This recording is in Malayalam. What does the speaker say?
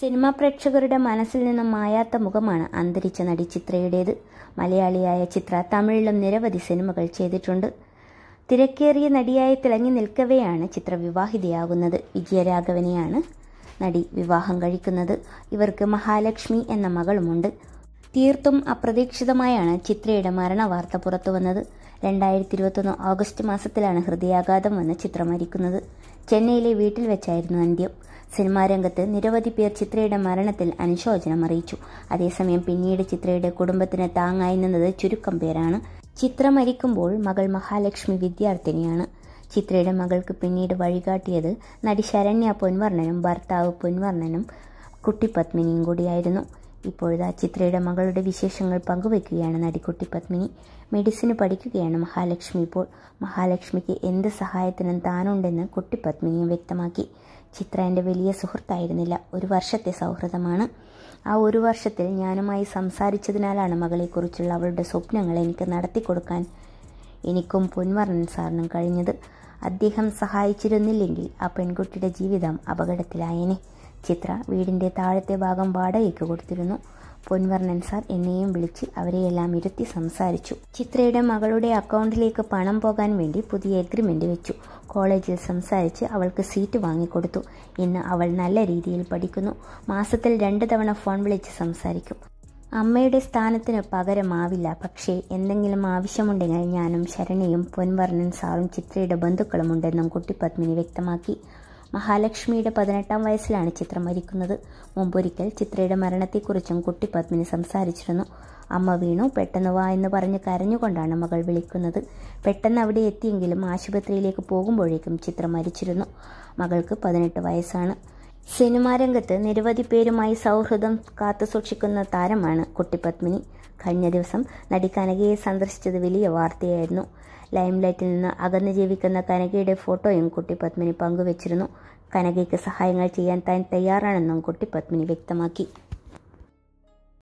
സിനിമാ പ്രേക്ഷകരുടെ മനസ്സിൽ നിന്നും മായാത്ത മുഖമാണ് അന്തരിച്ച നടി ചിത്രയുടേത് മലയാളിയായ ചിത്ര തമിഴിലും നിരവധി സിനിമകൾ ചെയ്തിട്ടുണ്ട് തിരക്കേറിയ നടിയായി തിളങ്ങി നിൽക്കവെയാണ് ചിത്ര വിവാഹിതയാകുന്നത് വിജയരാഘവനെയാണ് നടി വിവാഹം കഴിക്കുന്നത് ഇവർക്ക് മഹാലക്ഷ്മി എന്ന മകളുമുണ്ട് തീർത്തും അപ്രതീക്ഷിതമായാണ് ചിത്രയുടെ മരണ വാർത്ത പുറത്തുവന്നത് രണ്ടായിരത്തി ഇരുപത്തൊന്ന് ഓഗസ്റ്റ് മാസത്തിലാണ് ഹൃദയാഘാതം വന്ന് ചിത്രം മരിക്കുന്നത് ചെന്നൈയിലെ വീട്ടിൽ വെച്ചായിരുന്നു അന്ത്യം സിനിമാ രംഗത്ത് നിരവധി പേർ ചിത്രയുടെ മരണത്തിൽ അനുശോചനം അറിയിച്ചു അതേസമയം പിന്നീട് ചിത്രയുടെ കുടുംബത്തിന് താങ്ങായി നിന്നത് ചുരുക്കം പേരാണ് ചിത്ര മരിക്കുമ്പോൾ മകൾ മഹാലക്ഷ്മി വിദ്യാർത്ഥിനിയാണ് ചിത്രയുടെ മകൾക്ക് പിന്നീട് വഴികാട്ടിയത് നടി ശരണ്യ പൊൻവർണ്ണനും ഭർത്താവ് പൊൻവർണ്ണനും കുട്ടിപത്മിനിയും കൂടിയായിരുന്നു ഇപ്പോഴാ ചിത്രയുടെ മകളുടെ വിശേഷങ്ങൾ പങ്കുവെക്കുകയാണ് നടി കുട്ടിപത്മിനി മെഡിസിന് പഠിക്കുകയാണ് മഹാലക്ഷ്മി ഇപ്പോൾ മഹാലക്ഷ്മിക്ക് എന്ത് സഹായത്തിനും താനുണ്ടെന്ന് കുട്ടിപത്മിനിയും വ്യക്തമാക്കി ചിത്ര എൻ്റെ വലിയ സുഹൃത്തായിരുന്നില്ല ഒരു വർഷത്തെ സൗഹൃദമാണ് ആ ഒരു വർഷത്തിൽ ഞാനുമായി സംസാരിച്ചതിനാലാണ് മകളെക്കുറിച്ചുള്ള അവളുടെ സ്വപ്നങ്ങൾ എനിക്ക് നടത്തിക്കൊടുക്കാൻ എനിക്കും പൊൻവർണ്ണൻ സാറിനും കഴിഞ്ഞത് അദ്ദേഹം സഹായിച്ചിരുന്നില്ലെങ്കിൽ ആ പെൺകുട്ടിയുടെ ജീവിതം അപകടത്തിലായേനെ ചിത്ര വീടിൻ്റെ താഴത്തെ ഭാഗം വാടകയ്ക്ക് കൊടുത്തിരുന്നു പൊൻവർണ്ണൻ സാർ എന്നെയും വിളിച്ച് അവരെയെല്ലാം ഇരുത്തി സംസാരിച്ചു ചിത്രയുടെ മകളുടെ അക്കൗണ്ടിലേക്ക് പണം പോകാൻ വേണ്ടി പുതിയ എഗ്രിമെൻ്റ് വെച്ചു കോളേജിൽ സംസാരിച്ച് അവൾക്ക് സീറ്റ് വാങ്ങിക്കൊടുത്തു ഇന്ന് അവൾ നല്ല രീതിയിൽ പഠിക്കുന്നു മാസത്തിൽ രണ്ട് തവണ ഫോൺ വിളിച്ച് സംസാരിക്കും അമ്മയുടെ സ്ഥാനത്തിന് പകരമാവില്ല പക്ഷേ എന്തെങ്കിലും ആവശ്യമുണ്ടെങ്കിൽ ഞാനും ശരണിയും പൊൻവർണ്ണൻ സാറും ചിത്രയുടെ ബന്ധുക്കളുമുണ്ടെന്നും കുട്ടിപത്മിനി വ്യക്തമാക്കി മഹാലക്ഷ്മിയുടെ പതിനെട്ടാം വയസ്സിലാണ് ചിത്ര മരിക്കുന്നത് മുമ്പൊരിക്കൽ ചിത്രയുടെ മരണത്തെക്കുറിച്ചും കുട്ടി പത്മിനി സംസാരിച്ചിരുന്നു അമ്മ വീണു പെട്ടെന്ന് വാ എന്ന് പറഞ്ഞ് കരഞ്ഞുകൊണ്ടാണ് മകൾ വിളിക്കുന്നത് പെട്ടെന്ന് അവിടെ എത്തിയെങ്കിലും ആശുപത്രിയിലേക്ക് പോകുമ്പോഴേക്കും ചിത്ര മരിച്ചിരുന്നു മകൾക്ക് പതിനെട്ട് വയസ്സാണ് സിനിമാ രംഗത്ത് നിരവധി പേരുമായി സൗഹൃദം കാത്തുസൂക്ഷിക്കുന്ന താരമാണ് കുട്ടിപത്മിനി കഴിഞ്ഞ ദിവസം നടി കനകയെ സന്ദർശിച്ചത് വലിയ വാർത്തയായിരുന്നു ലൈംലൈറ്റിൽ നിന്ന് അകന്നു ജീവിക്കുന്ന കനകയുടെ ഫോട്ടോയും കുട്ടിപത്മിനി പങ്കുവച്ചിരുന്നു കനകയ്ക്ക് സഹായങ്ങൾ ചെയ്യാൻ താൻ തയ്യാറാണെന്നും കുട്ടിപത്മിനി വ്യക്തമാക്കി